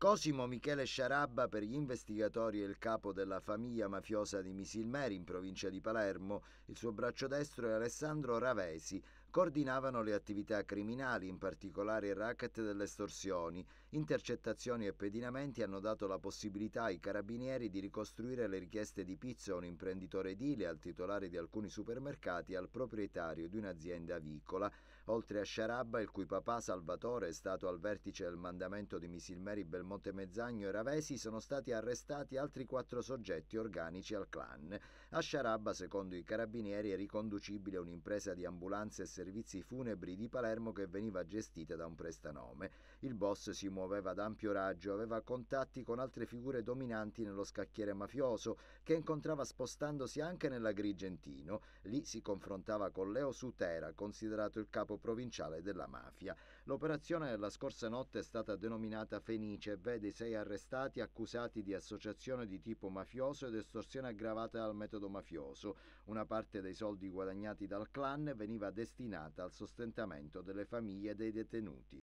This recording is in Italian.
Cosimo Michele Sciarabba per gli investigatori è il capo della famiglia mafiosa di Misilmeri in provincia di Palermo, il suo braccio destro è Alessandro Ravesi, coordinavano le attività criminali, in particolare il racket delle estorsioni. Intercettazioni e pedinamenti hanno dato la possibilità ai carabinieri di ricostruire le richieste di pizza a un imprenditore edile, al titolare di alcuni supermercati e al proprietario di un'azienda avicola, oltre a Sciarabba, il cui papà Salvatore è stato al vertice del mandamento di Misilmeri Belmonte Mezzagno e Ravesi, sono stati arrestati altri quattro soggetti organici al clan. A Sciarabba, secondo i carabinieri, è riconducibile un'impresa di ambulanze e servizi funebri di Palermo che veniva gestita da un prestanome. Il boss si muoveva ad ampio raggio, aveva contatti con altre figure dominanti nello scacchiere mafioso che incontrava spostandosi anche nell'Agrigentino. Lì si confrontava con Leo Sutera, considerato il capo provinciale della mafia. L'operazione della scorsa notte è stata denominata Fenice e vede sei arrestati accusati di associazione di tipo mafioso ed estorsione aggravata dal metodo mafioso. Una parte dei soldi guadagnati dal clan veniva destinata destinata al sostentamento delle famiglie dei detenuti.